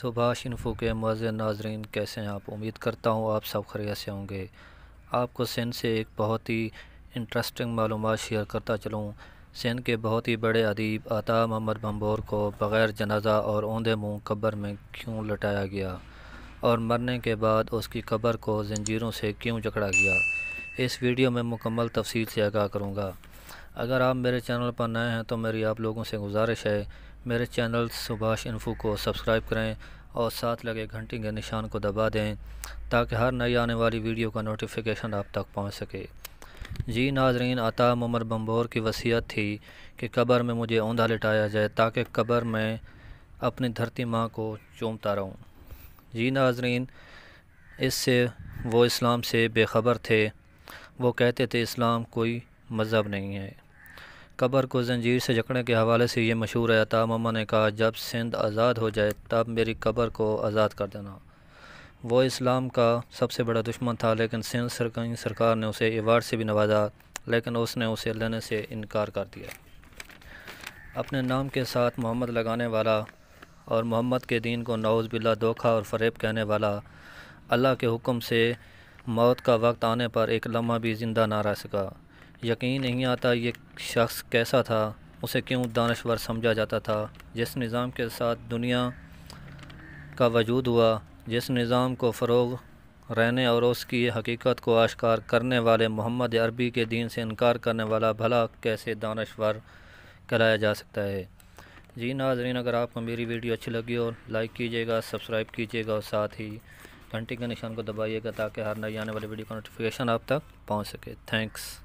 Subhash info के मज़ नाजरीन कैसे हैं आप उम्मीद करता हूँ आप सब खरीत से होंगे आपको सिंध से एक बहुत ही इंटरेस्टिंग मालूम शेयर करता चलूँ सिंध के बहुत ही बड़े अदीब आता मोहम्मद भम्बोर को बग़ैर जनाजा और औंधे मुँह कब्र में क्यों लटाया गया और मरने के बाद उसकी कब्र को जंजीरों से क्यों जकड़ा गया इस वीडियो में मुकम्मल तफसील से आगाह करूँगा अगर आप मेरे चैनल पर नए हैं तो मेरी आप लोगों से गुजारिश है मेरे चैनल सुभाष इन्फो को सब्सक्राइब करें और साथ लगे घंटी के निशान को दबा दें ताकि हर नई आने वाली वीडियो का नोटिफिकेशन आप तक पहुंच सके जी नाजरीन अता उमर बम्बोर की वसीयत थी कि कब्र में मुझे औंधा लिटाया जाए ताकि कब्र में अपनी धरती माँ को चूमता रहूँ जी नाजरीन इससे वो इस्लाम से बेखबर थे वो कहते थे इस्लाम कोई मज़हब नहीं है कबर को जंजीर से जकड़ने के हवाले से ये मशहूर है ममा ने कहा जब सिंध आज़ाद हो जाए तब मेरी कबर को आज़ाद कर देना वो इस्लाम का सबसे बड़ा दुश्मन था लेकिन सिंध सरकार सरकार ने उसे एवार्ड से भी नवाजा लेकिन उसने उसे लेने से इनकार कर दिया अपने नाम के साथ मोहम्मद लगाने वाला और मोहम्मद के दीन को नौज़ बिल्ला धोखा और फरेब कहने वाला अल्लाह के हुक्म से मौत का वक्त आने पर एक लम्हा भी ज़िंदा ना रह सका यकीन नहीं आता ये शख्स कैसा था उसे क्यों दानश्वर समझा जाता था जिस निज़ाम के साथ दुनिया का वजूद हुआ जिस निज़ाम को फ़रोग रहने और उसकी हकीकत को आश्कार करने वाले मोहम्मद अरबी के दीन से इनकार करने वाला भला कैसे दानश्वर कराया जा सकता है जी नाजरीन अगर आपको मेरी वीडियो अच्छी लगी हो लाइक कीजिएगा सब्सक्राइब कीजिएगा और साथ ही घंटी के निशान को दबाइएगा ताकि हर नई आने वाली वीडियो का नोटिफिकेशन आप तक पहुंच सके थैंक्स